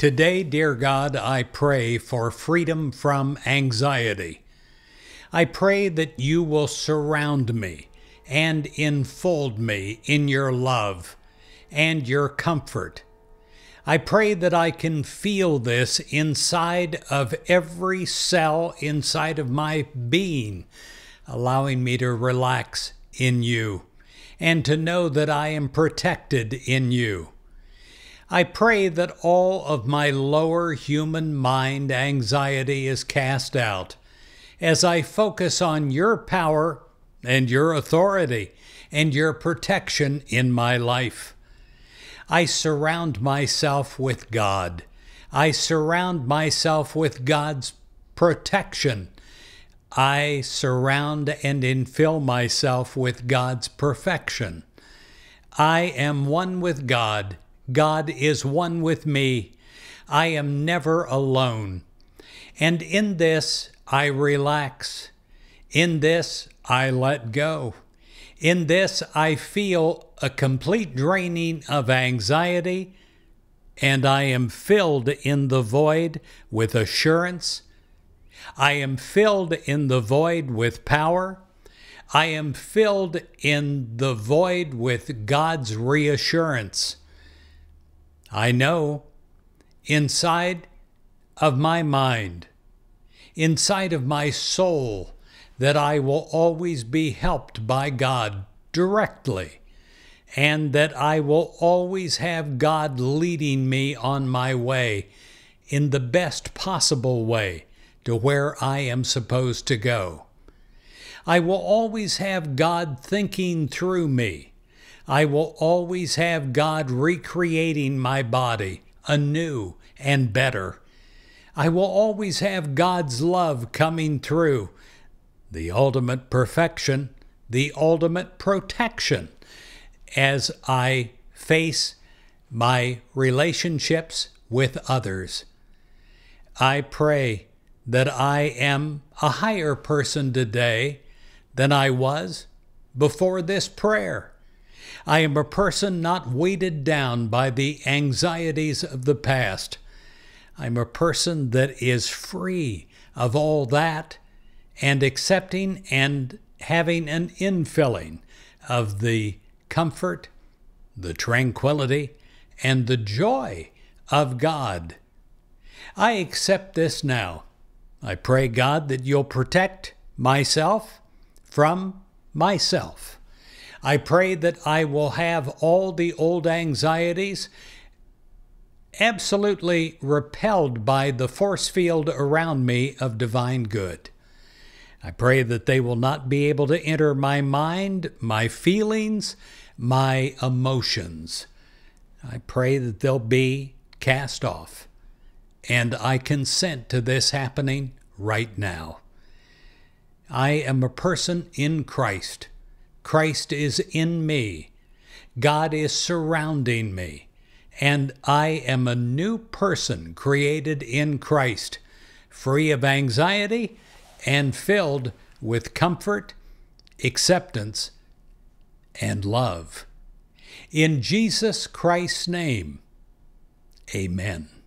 Today, dear God, I pray for freedom from anxiety. I pray that you will surround me and enfold me in your love and your comfort. I pray that I can feel this inside of every cell inside of my being, allowing me to relax in you and to know that I am protected in you. I pray that all of my lower human mind anxiety is cast out as I focus on your power and your authority and your protection in my life. I surround myself with God. I surround myself with God's protection. I surround and infill myself with God's perfection. I am one with God God is one with me. I am never alone. And in this I relax. In this I let go. In this I feel a complete draining of anxiety, and I am filled in the void with assurance. I am filled in the void with power. I am filled in the void with God's reassurance. I know inside of my mind, inside of my soul, that I will always be helped by God directly, and that I will always have God leading me on my way in the best possible way to where I am supposed to go. I will always have God thinking through me I will always have God recreating my body anew and better. I will always have God's love coming through, the ultimate perfection, the ultimate protection, as I face my relationships with others. I pray that I am a higher person today than I was before this prayer. I am a person not weighted down by the anxieties of the past. I'm a person that is free of all that and accepting and having an infilling of the comfort, the tranquility, and the joy of God. I accept this now. I pray, God, that you'll protect myself from myself. I pray that I will have all the old anxieties absolutely repelled by the force field around me of divine good. I pray that they will not be able to enter my mind, my feelings, my emotions. I pray that they'll be cast off. And I consent to this happening right now. I am a person in Christ. Christ is in me. God is surrounding me. And I am a new person created in Christ, free of anxiety and filled with comfort, acceptance, and love. In Jesus Christ's name, amen.